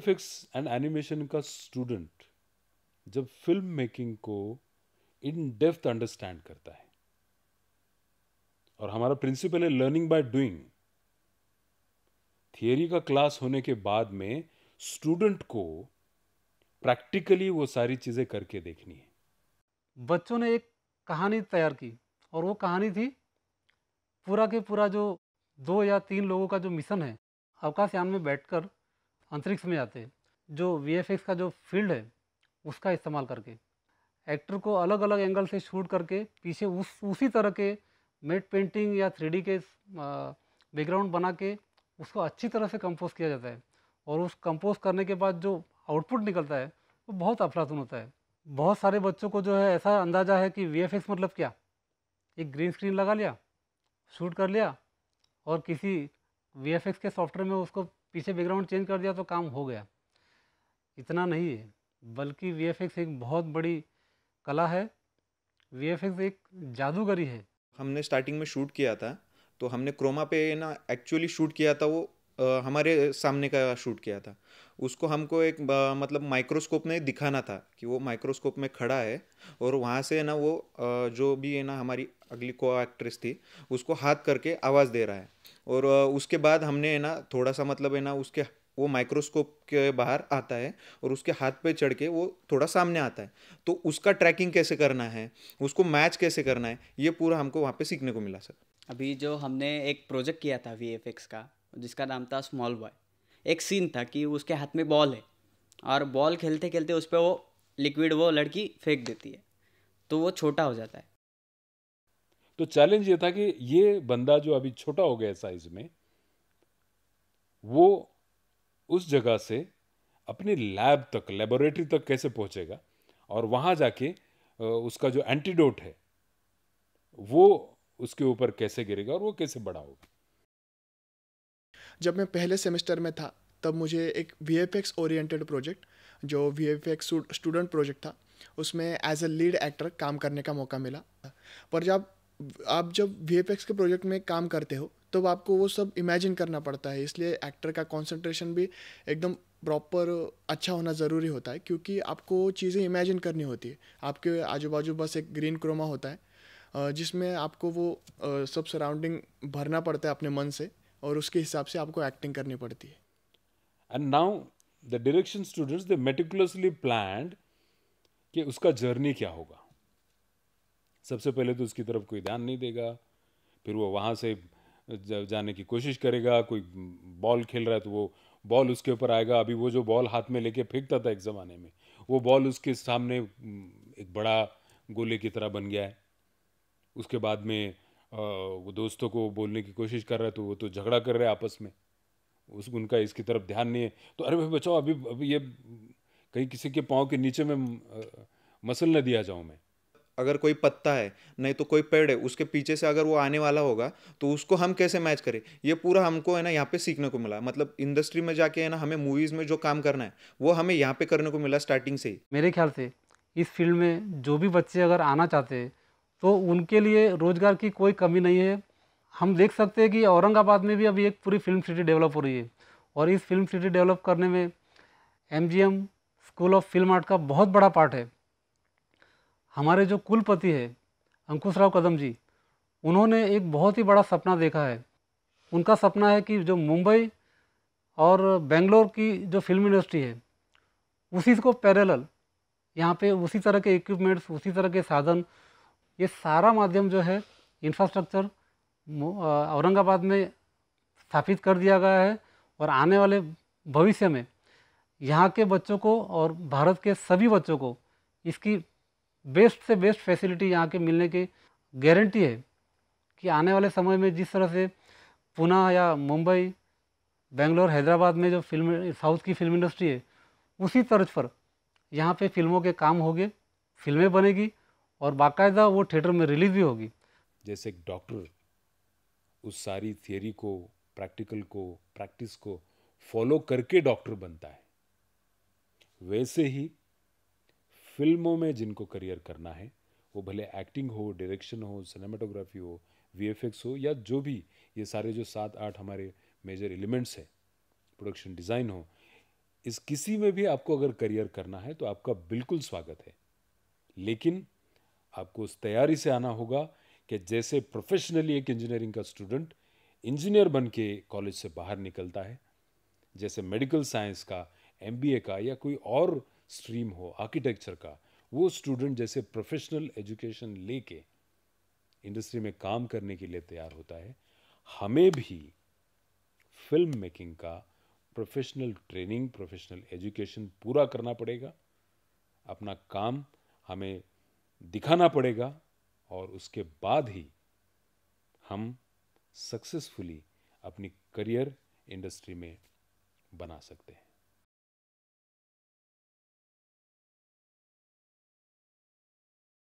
VFX and animation का student जब filmmaking को इन डेप्थ अंडरस्टैंड करता है और हमारा प्रिंसिपल है लर्निंग बाय डूइंग थियोरी का क्लास होने के बाद में स्टूडेंट को प्रैक्टिकली वो सारी चीज़ें करके देखनी है बच्चों ने एक कहानी तैयार की और वो कहानी थी पूरा के पूरा जो दो या तीन लोगों का जो मिशन है अवकाश यान में बैठकर अंतरिक्ष में जाते हैं जो वी का जो फील्ड है उसका इस्तेमाल करके एक्टर को अलग अलग एंगल से शूट करके पीछे उस उसी तरह के मेट पेंटिंग या थ्री के बैकग्राउंड बना के उसको अच्छी तरह से कंपोज किया जाता है और उस कंपोज करने के बाद जो आउटपुट निकलता है वो बहुत अफलातून होता है बहुत सारे बच्चों को जो है ऐसा अंदाज़ा है कि वी मतलब क्या एक ग्रीन स्क्रीन लगा लिया शूट कर लिया और किसी वी के सॉफ्टवेयर में उसको पीछे बैकग्राउंड चेंज कर दिया तो काम हो गया इतना नहीं है बल्कि वी एक बहुत बड़ी कला है वी एक जादूगरी है हमने स्टार्टिंग में शूट किया था तो हमने क्रोमा पे ना एक्चुअली शूट किया था वो आ, हमारे सामने का शूट किया था उसको हमको एक आ, मतलब माइक्रोस्कोप में दिखाना था कि वो माइक्रोस्कोप में खड़ा है और वहाँ से ना वो आ, जो भी है ना हमारी अगली को एक्ट्रेस थी उसको हाथ करके आवाज़ दे रहा है और उसके बाद हमने है ना थोड़ा सा मतलब है ना उसके वो माइक्रोस्कोप के बाहर आता है और उसके हाथ पे चढ़ के वो थोड़ा सामने आता है तो उसका ट्रैकिंग कैसे करना है उसको मैच कैसे करना है ये पूरा हमको वहाँ पे सीखने को मिला सर अभी जो हमने एक प्रोजेक्ट किया था वी का जिसका नाम था स्मॉल बॉय एक सीन था कि उसके हाथ में बॉल है और बॉल खेलते खेलते उस पर वो लिक्विड वो लड़की फेंक देती है तो वो छोटा हो जाता है तो चैलेंज ये था कि ये बंदा जो अभी छोटा हो गया साइज में वो उस जगह से अपनी लैब तक लेबोरेटरी तक कैसे पहुंचेगा और वहां जाके उसका जो एंटीडोट है वो उसके ऊपर कैसे गिरेगा और वो कैसे बड़ा होगा जब मैं पहले सेमेस्टर में था तब मुझे एक V F X oriented project जो V F X student project था उसमें एज ए लीड एक्टर काम करने का मौका मिला पर जब आप जब वी के प्रोजेक्ट में काम करते हो तो आपको वो सब इमेजिन करना पड़ता है इसलिए एक्टर का कॉन्सेंट्रेशन भी एकदम प्रॉपर अच्छा होना ज़रूरी होता है क्योंकि आपको चीज़ें इमेजिन करनी होती है आपके आजू बाजू बस एक ग्रीन क्रोमा होता है जिसमें आपको वो सब सराउंडिंग भरना पड़ता है अपने मन से और उसके हिसाब से आपको एक्टिंग करनी पड़ती है and now the direction students they meticulously plan कि उसका जर्नी क्या होगा सबसे पहले तो उसकी तरफ कोई ध्यान नहीं देगा फिर वो वहाँ से जाने की कोशिश करेगा कोई बॉल खेल रहा है तो वो बॉल उसके ऊपर आएगा अभी वो जो बॉल हाथ में लेके फेंकता था एक ज़माने में वो बॉल उसके सामने एक बड़ा गोले की तरह बन गया है उसके बाद में वो दोस्तों को बोलने की कोशिश कर रहा है तो वो तो झगड़ा कर रहे हैं आपस में उस उनका इसकी तरफ ध्यान नहीं है तो अरे भाई बचाओ अभी अभी ये कहीं किसी के पाँव के नीचे में मसल न दिया जाऊँ मैं अगर कोई पत्ता है नहीं तो कोई पेड़ है उसके पीछे से अगर वो आने वाला होगा तो उसको हम कैसे मैच करें ये पूरा हमको है ना यहाँ पे सीखने को मिला मतलब इंडस्ट्री में जाके है ना हमें मूवीज़ में जो काम करना है वो हमें यहाँ पे करने को मिला स्टार्टिंग से ही मेरे ख्याल से इस फील्ड में जो भी बच्चे अगर आना चाहते हैं तो उनके लिए रोज़गार की कोई कमी नहीं है हम देख सकते हैं कि औरंगाबाद में भी अभी एक पूरी फिल्म सिटी डेवलप हो रही है और इस फिल्म सिटी डेवलप करने में M school of film art का बहुत बड़ा पार्ट है हमारे जो कुलपति है अंकुश राव कदम जी उन्होंने एक बहुत ही बड़ा सपना देखा है उनका सपना है कि जो मुंबई और बेंगलोर की जो फिल्म इंडस्ट्री है उसी को पैरेलल यहाँ पे उसी तरह के इक्विपमेंट्स उसी तरह के साधन ये सारा माध्यम जो है इंफ्रास्ट्रक्चर औरंगाबाद में स्थापित कर दिया गया है और आने वाले भविष्य में यहाँ के बच्चों को और भारत के सभी बच्चों को इसकी बेस्ट से बेस्ट फैसिलिटी यहाँ के मिलने की गारंटी है कि आने वाले समय में जिस तरह से पुणे या मुंबई बेंगलोर हैदराबाद में जो फिल्म साउथ की फिल्म इंडस्ट्री है उसी तर्ज पर यहाँ पे फिल्मों के काम होंगे फिल्में बनेगी और बाकायदा वो थिएटर में रिलीज भी होगी जैसे एक डॉक्टर उस सारी थियोरी को प्रैक्टिकल को प्रैक्टिस को फॉलो करके डॉक्टर बनता है वैसे ही फिल्मों में जिनको करियर करना है वो भले एक्टिंग हो डायरेक्शन हो सिनेमाटोग्राफी हो वी हो या जो भी ये सारे जो सात आठ हमारे मेजर एलिमेंट्स हैं प्रोडक्शन डिज़ाइन हो इस किसी में भी आपको अगर करियर करना है तो आपका बिल्कुल स्वागत है लेकिन आपको उस तैयारी से आना होगा कि जैसे प्रोफेशनली एक इंजीनियरिंग का स्टूडेंट इंजीनियर बन के कॉलेज से बाहर निकलता है जैसे मेडिकल साइंस का एम का या कोई और स्ट्रीम हो आर्किटेक्चर का वो स्टूडेंट जैसे प्रोफेशनल एजुकेशन लेके इंडस्ट्री में काम करने के लिए तैयार होता है हमें भी फिल्म मेकिंग का प्रोफेशनल ट्रेनिंग प्रोफेशनल एजुकेशन पूरा करना पड़ेगा अपना काम हमें दिखाना पड़ेगा और उसके बाद ही हम सक्सेसफुली अपनी करियर इंडस्ट्री में बना सकते हैं